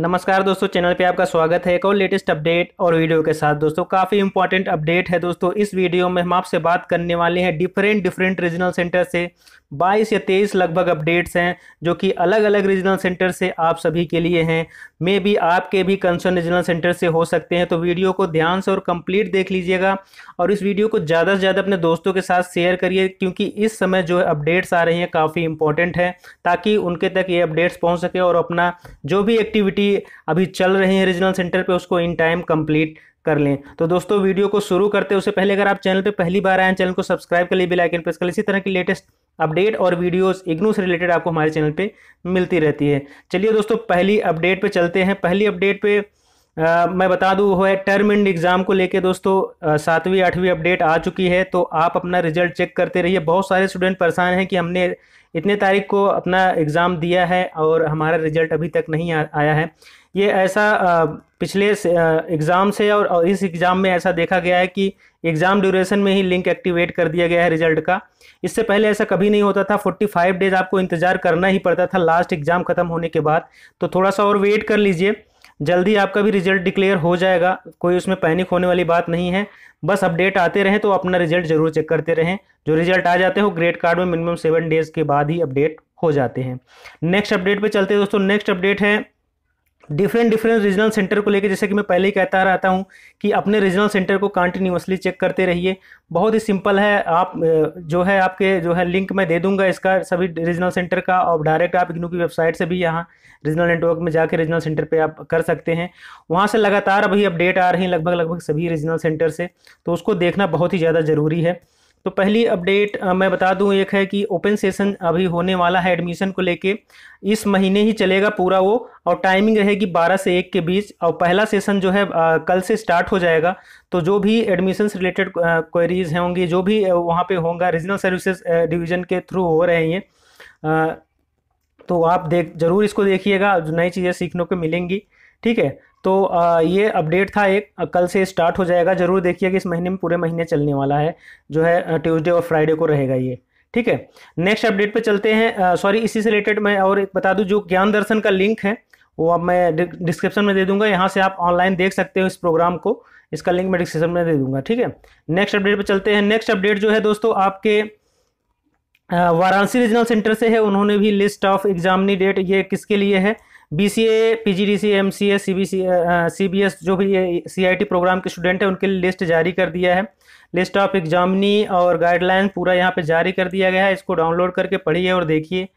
नमस्कार दोस्तों चैनल पे आपका स्वागत है एक और लेटेस्ट अपडेट और वीडियो के साथ दोस्तों काफ़ी इंपॉर्टेंट अपडेट है दोस्तों इस वीडियो में हम आपसे बात करने वाले हैं डिफरेंट डिफरेंट रीजनल सेंटर से 22 या 23 लगभग अपडेट्स हैं जो कि अलग अलग रीजनल सेंटर से आप सभी के लिए हैं मे भी आपके भी कंसर्न रीजनल सेंटर से हो सकते हैं तो वीडियो को ध्यान से और कम्प्लीट देख लीजिएगा और इस वीडियो को ज़्यादा से ज़्यादा अपने दोस्तों के साथ शेयर करिए क्योंकि इस समय जो अपडेट्स आ रही हैं काफ़ी इंपॉर्टेंट है ताकि उनके तक ये अपडेट्स पहुँच सके और अपना जो भी एक्टिविटी अभी चल रहे हैं रीजनल सेंटर पे उसको इन टाइम कंप्लीट कर लें तो दोस्तों वीडियो को शुरू करते उससे पहले अगर आप चैनल पे पहली बार आए चैनल को सब्सक्राइब कर लिए बिलाइकन प्रेस कर लें इसी तरह की लेटेस्ट अपडेट और वीडियोस इग्नू से रिलेटेड आपको हमारे चैनल पे मिलती रहती है चलिए दोस्तों पहली अपडेट पे चलते हैं पहली अपडेट पे आ, मैं बता दूँ वो है टर्म एंड एग्ज़ाम को लेके दोस्तों सातवीं आठवीं अपडेट आ चुकी है तो आप अपना रिजल्ट चेक करते रहिए बहुत सारे स्टूडेंट परेशान हैं कि हमने इतने तारीख को अपना एग्ज़ाम दिया है और हमारा रिजल्ट अभी तक नहीं आ, आया है ये ऐसा पिछले एग्ज़ाम से और, और इस एग्ज़ाम में ऐसा देखा गया है कि एग्ज़ाम ड्यूरेशन में ही लिंक एक्टिवेट कर दिया गया है रिजल्ट का इससे पहले ऐसा कभी नहीं होता था 45 डेज आपको इंतज़ार करना ही पड़ता था लास्ट एग्ज़ाम ख़त्म होने के बाद तो थोड़ा सा और वेट कर लीजिए जल्दी आपका भी रिजल्ट डिक्लेयर हो जाएगा कोई उसमें पैनिक होने वाली बात नहीं है बस अपडेट आते रहें तो अपना रिजल्ट जरूर चेक करते रहें जो रिजल्ट आ जाते हो ग्रेड कार्ड में मिनिमम सेवन डेज के बाद ही अपडेट हो जाते हैं नेक्स्ट अपडेट पे चलते हैं दोस्तों नेक्स्ट अपडेट है डिफरेंट डिफरेंट रीजनल सेंटर को लेकर जैसे कि मैं पहले ही कहता रहता हूँ कि अपने रीजनल सेंटर को कंटिन्यूसली चेक करते रहिए बहुत ही सिंपल है आप जो है आपके जो है लिंक मैं दे दूंगा इसका सभी रीजनल सेंटर का और डायरेक्ट आप इग्नू की वेबसाइट से भी यहाँ रीजनल नेटवर्क में जाकर रीजनल सेंटर पे आप कर सकते हैं वहाँ से लगातार अभी अपडेट आ रही हैं लगभग लगभग सभी रीजनल सेंटर से तो उसको देखना बहुत ही ज़्यादा ज़रूरी है तो पहली अपडेट मैं बता दूं एक है कि ओपन सेशन अभी होने वाला है एडमिशन को लेके इस महीने ही चलेगा पूरा वो और टाइमिंग रहेगी 12 से 1 के बीच और पहला सेशन जो है आ, कल से स्टार्ट हो जाएगा तो जो भी एडमिशन रिलेटेड क्वेरीज हैं होंगी जो भी वहाँ पे होंगे रीजनल सर्विसेज डिवीजन के थ्रू हो रहे हैं तो आप देख जरूर इसको देखिएगा नई चीज़ें सीखने को मिलेंगी ठीक है तो आ, ये अपडेट था एक कल से स्टार्ट हो जाएगा ज़रूर देखिए कि इस महीने में पूरे महीने चलने वाला है जो है ट्यूसडे और फ्राइडे को रहेगा ये ठीक है नेक्स्ट अपडेट पे चलते हैं सॉरी इसी से रिलेटेड मैं और एक बता दूं जो ज्ञान दर्शन का लिंक है वो अब मैं डिस्क्रिप्शन में दे दूंगा यहाँ से आप ऑनलाइन देख सकते हो इस प्रोग्राम को इसका लिंक मैं डिस्क्रिप्शन में दे दूंगा ठीक है नेक्स्ट अपडेट पर चलते हैं नेक्स्ट अपडेट जो है दोस्तों आपके वाराणसी रीजनल सेंटर से है उन्होंने भी लिस्ट ऑफ एग्जामनी डेट ये किसके लिए है B C A P G D C M C A C B C C B S जो भी सी आई टी प्रोग्राम के स्टूडेंट हैं उनके लिए लिस्ट जारी कर दिया है लिस्ट ऑफ एग्जामनी और गाइडलाइन पूरा यहाँ पे जारी कर दिया गया है इसको डाउनलोड करके पढ़िए और देखिए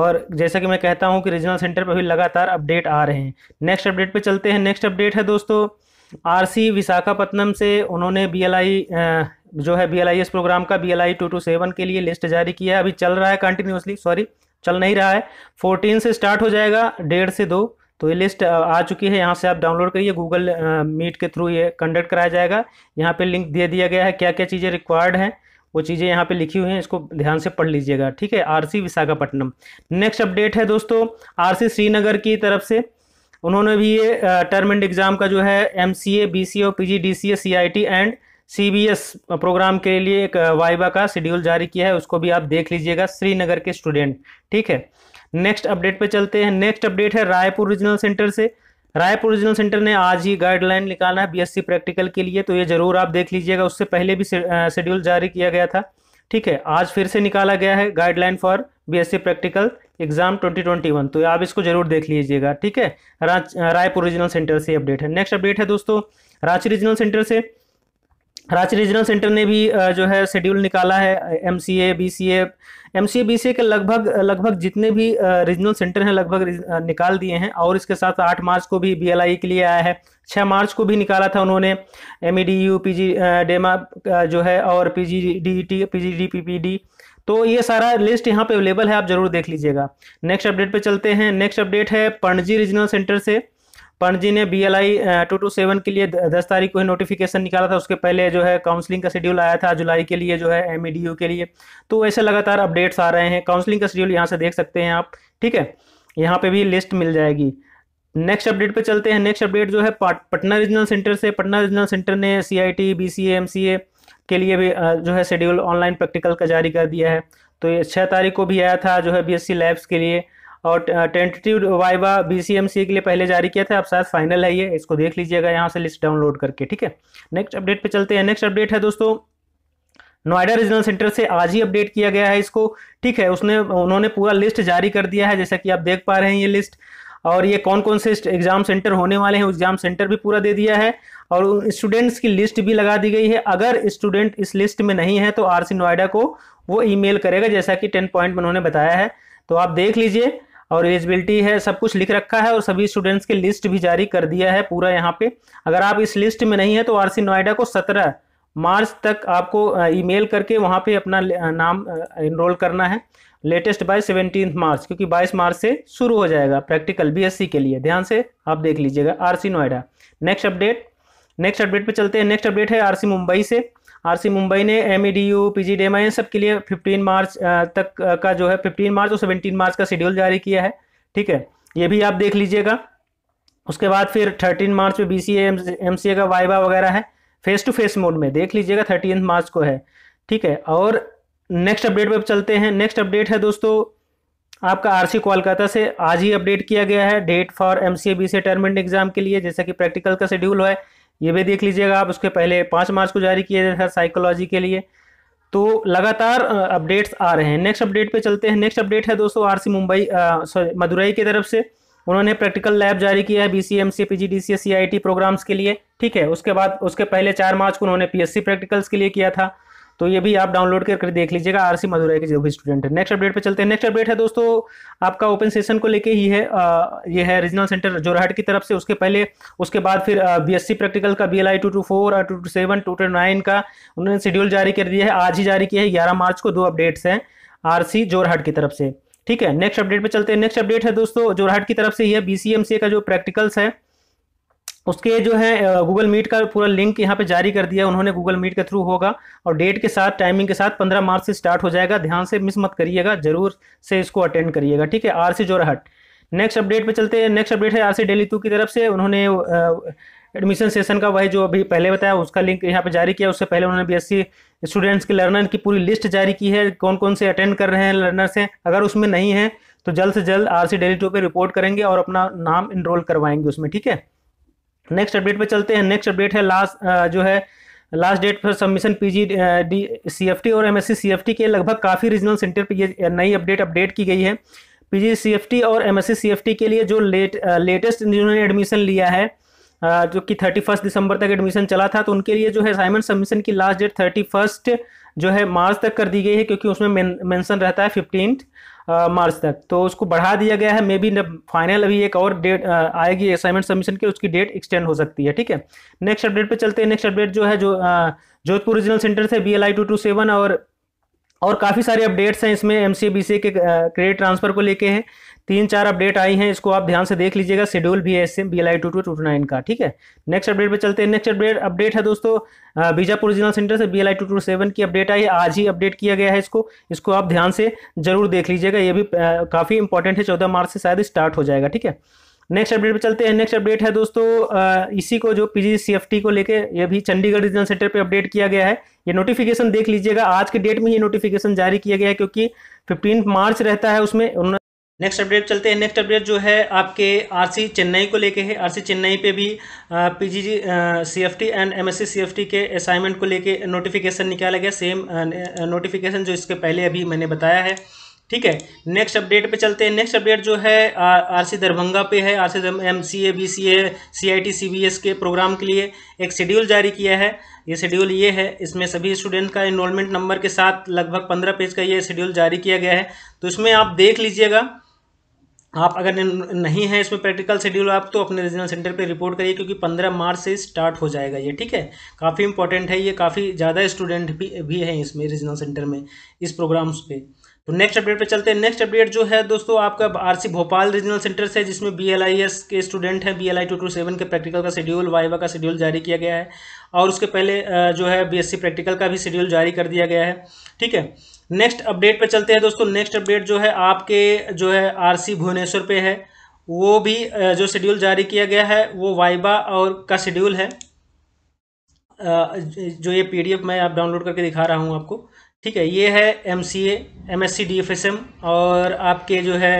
और जैसा कि मैं कहता हूँ कि रीजनल सेंटर पर भी लगातार अपडेट आ रहे हैं नेक्स्ट अपडेट पर चलते हैं नेक्स्ट अपडेट है दोस्तों आर सी विशाखापत्नम से उन्होंने बी एल आई जो है B L I S program का B L I two two seven के लिए लिस्ट जारी किया है अभी चल रहा है कंटिन्यूसली सॉरी चल नहीं रहा है फोर्टीन से स्टार्ट हो जाएगा डेढ़ से दो तो ये लिस्ट आ चुकी है यहाँ से आप डाउनलोड करिए गूगल मीट के थ्रू ये कंडक्ट कराया जाएगा यहाँ पे लिंक दे दिया गया है क्या क्या चीज़ें रिक्वायर्ड हैं वो चीज़ें यहाँ पे लिखी हुई हैं इसको ध्यान से पढ़ लीजिएगा ठीक है आरसी विशाखापट्टनम नेक्स्ट अपडेट है दोस्तों आर श्रीनगर की तरफ से उन्होंने भी ये टर्म एंड एग्ज़ाम का जो है M C A B C O P G D C A C I T and CBS program के लिए एक वाइवा uh, का शेड्यूल जारी किया है उसको भी आप देख लीजिएगा श्रीनगर के स्टूडेंट ठीक है नेक्स्ट अपडेट पे चलते हैं नेक्स्ट अपडेट है रायपुर रीजनल सेंटर से रायपुर रीजनल सेंटर ने आज ही गाइडलाइन निकाला है बीएससी प्रैक्टिकल के लिए तो ये ज़रूर आप देख लीजिएगा उससे पहले भी शेड्यूल uh, जारी किया गया था ठीक है आज फिर से निकाला गया है guideline for BSc practical exam 2021 तो आप इसको जरूर देख लीजिएगा ठीक है uh, रायपुर रीजनल सेंटर से अपडेट है नेक्स्ट अपडेट है दोस्तों रांची रीजनल सेंटर से रांची रीजनल सेंटर ने भी जो है शेड्यूल निकाला है M C A B C A M C A B C A के लगभग लगभग जितने भी रीजनल सेंटर हैं लगभग निकाल दिए हैं और इसके साथ आठ मार्च को भी बी एल आई के लिए आया है छः मार्च को भी निकाला था उन्होंने M E D U P G डेमा जो है और P G D T P G D P P D तो ये सारा लिस्ट यहाँ पे अवेलेबल है आप जरूर देख लीजिएगा नेक्स्ट अपडेट पे चलते हैं नेक्स्ट अपडेट है पणजी रीजनल सेंटर से पणजी ने B L I two two seven के लिए दस तारीख को ही नोटिफिकेशन निकाला था उसके पहले जो है काउंसलिंग का शेड्यूल आया था जुलाई के लिए जो है एम e के लिए तो ऐसे लगातार अपडेट्स आ रहे हैं काउंसलिंग का शेड्यूल यहाँ से देख सकते हैं आप ठीक है यहाँ पे भी लिस्ट मिल जाएगी नेक्स्ट अपडेट पे चलते हैं नेक्स्ट अपडेट जो है पटना रीजनल सेंटर से पटना रीजनल सेंटर ने C I T B C M C A के लिए भी जो है शेड्यूल ऑनलाइन प्रैक्टिकल का जारी कर दिया है तो ये छः तारीख को भी आया था जो है बी एस सी लैब्स के लिए और टेंटेटिव वाइवा बीसीएमसी के लिए पहले जारी किया था अब शायद फाइनल है ये इसको देख लीजिएगा यहाँ से लिस्ट डाउनलोड करके ठीक है नेक्स्ट अपडेट पे चलते हैं नेक्स्ट अपडेट है दोस्तों नोएडा रीजनल सेंटर से आज ही अपडेट किया गया है इसको ठीक है उसने उन्होंने पूरा लिस्ट जारी कर दिया है जैसा कि आप देख पा रहे हैं ये लिस्ट और ये कौन कौन से एग्जाम सेंटर होने वाले हैं एग्जाम सेंटर भी पूरा दे दिया है और स्टूडेंट्स की लिस्ट भी लगा दी गई है अगर स्टूडेंट इस लिस्ट में नहीं है तो आरसी नोएडा को वो ईमेल करेगा जैसा कि टेन पॉइंट में उन्होंने बताया है तो आप देख लीजिए और एलिजिबिलिटी है सब कुछ लिख रखा है और सभी स्टूडेंट्स के लिस्ट भी जारी कर दिया है पूरा यहाँ पे अगर आप इस लिस्ट में नहीं है तो आरसी नोएडा को सत्रह मार्च तक आपको ईमेल करके वहाँ पे अपना नाम इनरोल करना है लेटेस्ट बाय सेवनटीन मार्च क्योंकि बाईस मार्च से शुरू हो जाएगा प्रैक्टिकल बी के लिए ध्यान से आप देख लीजिएगा R Noida next update next update पे चलते हैं नेक्स्ट अपडेट है आरसी मुंबई से आरसी मुंबई ने M E D U P G D M I इन सब के लिए फिफ्टीन मार्च तक का जो है फिफ्टीन मार्च और सेवनटीन मार्च का शेड्यूल जारी किया है ठीक है ये भी आप देख लीजिएगा उसके बाद फिर थर्टीन मार्च में बी सी एम सी ए का वाइवा वगैरह है फेस टू फेस मोड में देख लीजिएगा थर्टीन मार्च को है ठीक है और नेक्स्ट अपडेट पर चलते हैं नेक्स्ट अपडेट है दोस्तों आपका सी कोलकाता से आज ही अपडेट किया गया है date for M C B C terminate exam के लिए जैसा कि प्रैक्टिकल का शेड्यूल है ये भी देख लीजिएगा आप उसके पहले पाँच मार्च को जारी किया था साइकोलॉजी के लिए तो लगातार अपडेट्स आ रहे हैं नेक्स्ट अपडेट पे चलते हैं नेक्स्ट अपडेट है दोस्तों आरसी मुंबई सॉरी मदुरई की तरफ से उन्होंने प्रैक्टिकल लैब जारी किया है B C M C P G D C C I T programs के लिए ठीक है उसके बाद उसके पहले चार मार्च को उन्होंने पी एस सी प्रैक्टिकल्स के लिए किया था तो ये भी आप डाउनलोड करके देख लीजिएगा आरसी मधुराई के जो भी स्टूडेंट है नेक्स्ट अपडेट पे चलते हैं नेक्स्ट अपडेट है दोस्तों आपका ओपन सेशन को लेके ही है आ, ये है रीजनल सेंटर जोरहाट की तरफ से उसके पहले उसके बाद फिर बीएससी प्रैक्टिकल का B L I two two four two two seven two two nine का उन्होंने शेड्यूल जारी कर दिया है आज ही जारी किया है ग्यारह मार्च को दो अपडेट्स हैं आर सी जोरहाट की तरफ से ठीक है नेक्स्ट अपडेट पे चलते हैं नेक्स्ट अपडेट है दोस्तों जोरहाट की तरफ से ही है बी सी एम सी का जो प्रैक्टिकल्स है उसके जो है गूगल मीट का पूरा लिंक यहाँ पे जारी कर दिया उन्होंने गूगल मीट के थ्रू होगा और डेट के साथ टाइमिंग के साथ 15 मार्च से स्टार्ट हो जाएगा ध्यान से मिस मत करिएगा जरूर से इसको अटेंड करिएगा ठीक है R C Jorhat next update पे चलते हैं नेक्स्ट अपडेट है आर सी डेली टू की तरफ से उन्होंने एडमिशन सेशन का वही जो अभी पहले बताया उसका लिंक यहाँ पे जारी किया उससे पहले उन्होंने बीएससी स्टूडेंट्स के लर्नर की पूरी लिस्ट जारी की है कौन कौन से अटेंड कर रहे हैं लर्नर्स हैं अगर उसमें नहीं है तो जल्द से जल्द आर सी डेली टू पर रिपोर्ट करेंगे और अपना नाम इनरोल करवाएंगे उसमें ठीक है नेक्स्ट अपडेट पे चलते हैं नेक्स्ट अपडेट है लास्ट जो है last date for submission PG D CFT और एमएससी सीएफटी के लगभग काफ़ी रीजनल सेंटर पर ये नई अपडेट अपडेट की गई है पीजी सीएफटी और एमएससी सीएफटी के लिए जो लेट लेटेस्ट जिन्होंने एडमिशन लिया है जो कि थर्टी फर्स्ट दिसंबर तक एडमिशन चला था तो उनके लिए जो है असाइनमेंट सबमिशन की लास्ट डेट थर्टी फर्स्ट जो है मार्च तक कर दी गई है क्योंकि उसमें मेंशन रहता है फिफ्टीन मार्च तक तो उसको बढ़ा दिया गया है मे बी फाइनल अभी एक और डेट आएगी असाइनमेंट सबमिशन की उसकी डेट एक्सटेंड हो सकती है ठीक है नेक्स्ट अपडेट पे चलते हैं नेक्स्ट अपडेट जो है जो जोधपुर रीजनल सेंटर से B L I two two seven और और काफ़ी सारे अपडेट्स हैं इसमें एम सी के क्रेडिट ट्रांसफ़र को लेके हैं तीन चार अपडेट आई हैं इसको आप ध्यान से देख लीजिएगा शेड्यूल भी है इससे B L I two two two nine का ठीक है नेक्स्ट अपडेट पे चलते हैं नेक्स्ट अपडेट अपडेट है दोस्तों बीजापुर रीजनल सेंटर से B L I two two seven की अपडेट आई है आज ही अपडेट किया गया है इसको इसको आप ध्यान से जरूर देख लीजिएगा ये भी काफ़ी इंपॉर्टेंट है चौदह मार्च से शायद स्टार्ट हो जाएगा ठीक है नेक्स्ट अपडेट पे चलते हैं नेक्स्ट अपडेट है दोस्तों इसी को जो पीजीसीएफटी को लेके ये भी चंडीगढ़ रीजनल सेंटर पे अपडेट किया गया है ये नोटिफिकेशन देख लीजिएगा आज के डेट में ये नोटिफिकेशन जारी किया गया है क्योंकि फिफ्टीन मार्च रहता है उसमें नेक्स्ट अपडेट चलते हैं नेक्स्ट अपडेट जो है आपके आरसी चेन्नई को लेके है आरसी चेन्नई पे भी PGG CFT and MSc CFT के असाइनमेंट को लेके नोटिफिकेशन निकाला गया सेम नोटिफिकेशन जो इसके पहले अभी मैंने बताया है ठीक है नेक्स्ट अपडेट पे चलते हैं नेक्स्ट अपडेट जो है आरसी दरभंगा पे है RC M C A B C A C I T C B S के प्रोग्राम के लिए एक शेड्यूल जारी किया है ये शेड्यूल ये है इसमें सभी स्टूडेंट का इनरोलमेंट नंबर के साथ लगभग पंद्रह पेज का ये शेड्यूल जारी किया गया है तो इसमें आप देख लीजिएगा आप अगर नहीं है इसमें प्रैक्टिकल शेड्यूल आप तो अपने रीजनल सेंटर पे रिपोर्ट करिए क्योंकि 15 मार्च से स्टार्ट हो जाएगा ये ठीक है काफ़ी इंपॉर्टेंट है ये काफ़ी ज़्यादा स्टूडेंट भी भी हैं इसमें रीजनल सेंटर में इस प्रोग्राम्स पे तो नेक्स्ट अपडेट पे चलते हैं नेक्स्ट अपडेट जो है दोस्तों आपका आरसी भोपाल रीजनल सेंटर से जिसमें बीएलआईएस के स्टूडेंट हैं बीएलआई टू टू सेवन के प्रैक्टिकल का शेड्यूल वाइवा का शेड्यूल जारी किया गया है और उसके पहले जो है बीएससी प्रैक्टिकल का भी शेड्यूल जारी कर दिया गया है ठीक है नेक्स्ट अपडेट पर चलते हैं दोस्तों नेक्स्ट अपडेट जो है आपके जो है आर भुवनेश्वर पर है वो भी जो शेड्यूल जारी किया गया है वो वाइबा और का शेड्यूल है जो ये पी मैं आप डाउनलोड करके दिखा रहा हूँ आपको ठीक है ये है M C A M S C D F S M और आपके जो है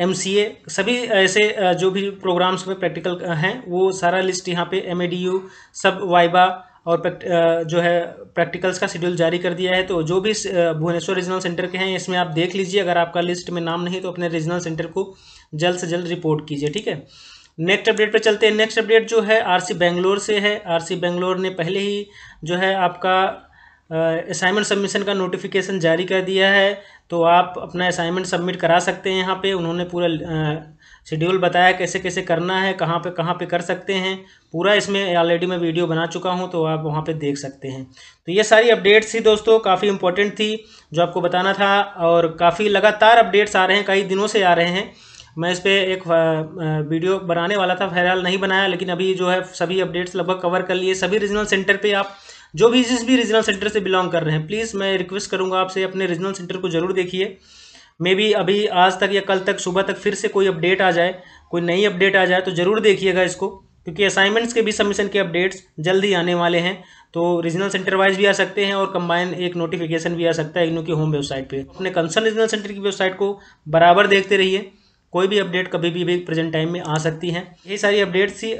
एम सी ए सभी ऐसे जो भी प्रोग्राम्स में प्रैक्टिकल हैं वो सारा लिस्ट यहाँ पे एम ए डी यू सब वाइबा और जो है प्रैक्टिकल्स का शेड्यूल जारी कर दिया है तो जो भी भुवनेश्वर रीजनल सेंटर के हैं इसमें आप देख लीजिए अगर आपका लिस्ट में नाम नहीं तो अपने रीजनल सेंटर को जल्द से जल्द रिपोर्ट कीजिए ठीक है नेक्स्ट अपडेट पे चलते हैं नेक्स्ट अपडेट जो है आरसी बेंगलोर से है आरसी बेंगलोर ने पहले ही जो है आपका असाइनमेंट सबमिशन का नोटिफिकेशन जारी कर दिया है तो आप अपना असाइनमेंट सबमिट करा सकते हैं यहाँ पे उन्होंने पूरा शेड्यूल बताया कैसे कैसे करना है कहाँ पे कहाँ पे कर सकते हैं पूरा इसमें ऑलरेडी मैं वीडियो बना चुका हूँ तो आप वहाँ पे देख सकते हैं तो ये सारी अपडेट्स थी दोस्तों काफ़ी इंपॉर्टेंट थी जो आपको बताना था और काफ़ी लगातार अपडेट्स आ रहे हैं कई दिनों से आ रहे हैं मैं इस पर एक वीडियो बनाने वाला था फहरहाल नहीं बनाया लेकिन अभी जो है सभी अपडेट्स लगभग कवर कर लिए सभी रीजनल सेंटर पर आप जो भी जिस भी रीजनल सेंटर से बिलोंग कर रहे हैं प्लीज़ मैं रिक्वेस्ट करूँगा आपसे अपने रीजनल सेंटर को ज़रूर देखिए मे बी अभी आज तक या कल तक सुबह तक फिर से कोई अपडेट आ जाए कोई नई अपडेट आ जाए तो ज़रूर देखिएगा इसको क्योंकि असाइनमेंट्स के भी सबमिशन के अपडेट्स जल्दी आने वाले हैं तो रीजनल सेंटर वाइज भी आ सकते हैं और कंबाइन एक नोटिफिकेशन भी आ सकता है इनकी की होम वेबसाइट पे अपने कंसर्न रीजनल सेंटर की वेबसाइट को बराबर देखते रहिए कोई भी अपडेट कभी भी, प्रेजेंट टाइम में आ सकती है ये सारी अपडेट थी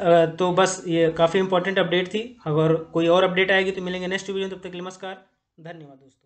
तो बस ये काफ़ी इंपॉर्टेंट अपडेट थी अगर कोई और अपडेट आएगी तो मिलेंगे नेक्स्ट वीडियो तब तो तक नमस्कार धन्यवाद दोस्तों